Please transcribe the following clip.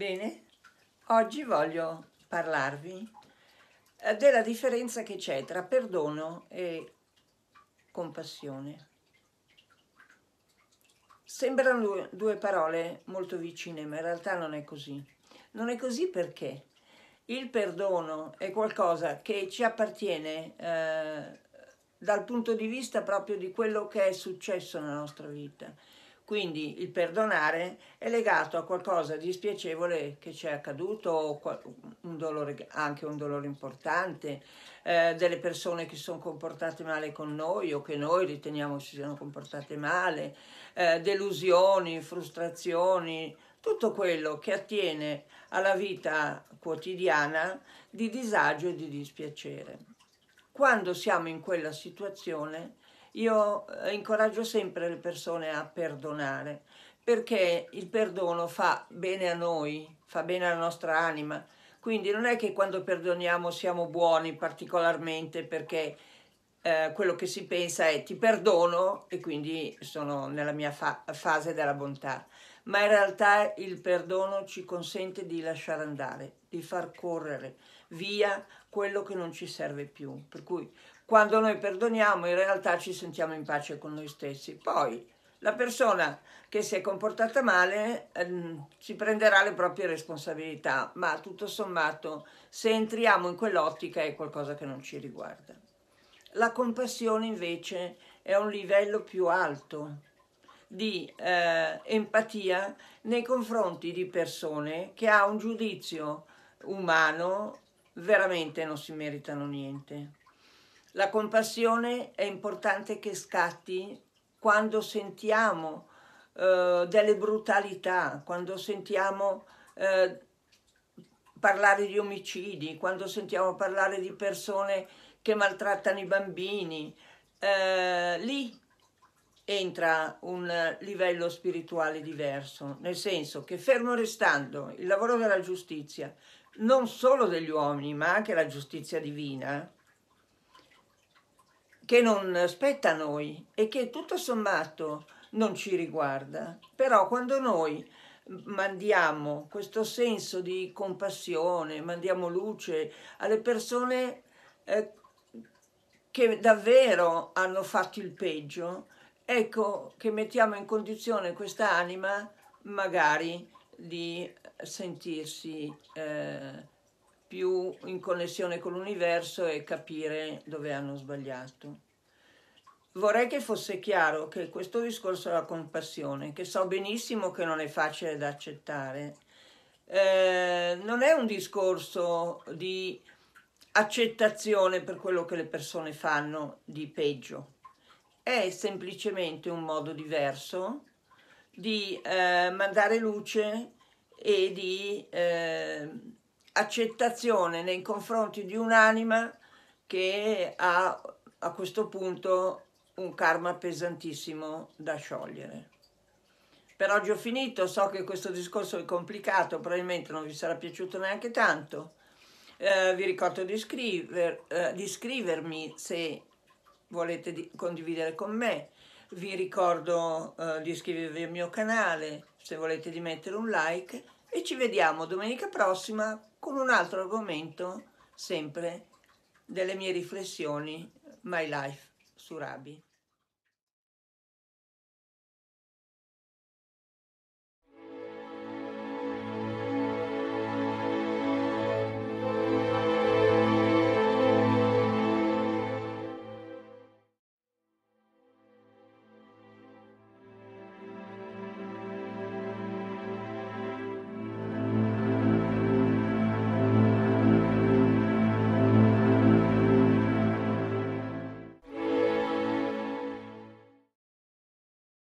Bene, oggi voglio parlarvi eh, della differenza che c'è tra perdono e compassione. Sembrano due parole molto vicine, ma in realtà non è così. Non è così perché il perdono è qualcosa che ci appartiene eh, dal punto di vista proprio di quello che è successo nella nostra vita quindi il perdonare è legato a qualcosa di spiacevole che ci è accaduto, un dolore, anche un dolore importante, eh, delle persone che si sono comportate male con noi o che noi riteniamo si siano comportate male, eh, delusioni, frustrazioni, tutto quello che attiene alla vita quotidiana di disagio e di dispiacere. Quando siamo in quella situazione io eh, incoraggio sempre le persone a perdonare perché il perdono fa bene a noi, fa bene alla nostra anima. Quindi non è che quando perdoniamo siamo buoni particolarmente perché eh, quello che si pensa è ti perdono e quindi sono nella mia fa fase della bontà. Ma in realtà il perdono ci consente di lasciare andare, di far correre via quello che non ci serve più. Per cui quando noi perdoniamo in realtà ci sentiamo in pace con noi stessi. Poi la persona che si è comportata male ehm, si prenderà le proprie responsabilità, ma tutto sommato se entriamo in quell'ottica è qualcosa che non ci riguarda. La compassione invece è un livello più alto di eh, empatia nei confronti di persone che ha un giudizio umano veramente non si meritano niente. La compassione è importante che scatti quando sentiamo eh, delle brutalità, quando sentiamo eh, parlare di omicidi, quando sentiamo parlare di persone che maltrattano i bambini. Eh, lì entra un livello spirituale diverso, nel senso che fermo restando il lavoro della giustizia, non solo degli uomini, ma anche la giustizia divina, che non spetta a noi e che tutto sommato non ci riguarda. Però quando noi mandiamo questo senso di compassione, mandiamo luce alle persone eh, che davvero hanno fatto il peggio, ecco che mettiamo in condizione questa anima magari di sentirsi eh, più in connessione con l'universo e capire dove hanno sbagliato. Vorrei che fosse chiaro che questo discorso della compassione, che so benissimo che non è facile da accettare, eh, non è un discorso di accettazione per quello che le persone fanno di peggio, è semplicemente un modo diverso di eh, mandare luce e di eh, accettazione nei confronti di un'anima che ha a questo punto un karma pesantissimo da sciogliere. Per oggi ho finito, so che questo discorso è complicato, probabilmente non vi sarà piaciuto neanche tanto. Eh, vi ricordo di, scriver, eh, di, scrivermi se volete condividere con me. Vi ricordo eh, di iscrivervi al mio canale se volete di mettere un like e ci vediamo domenica prossima con un altro argomento sempre delle mie riflessioni My Life su Rabi.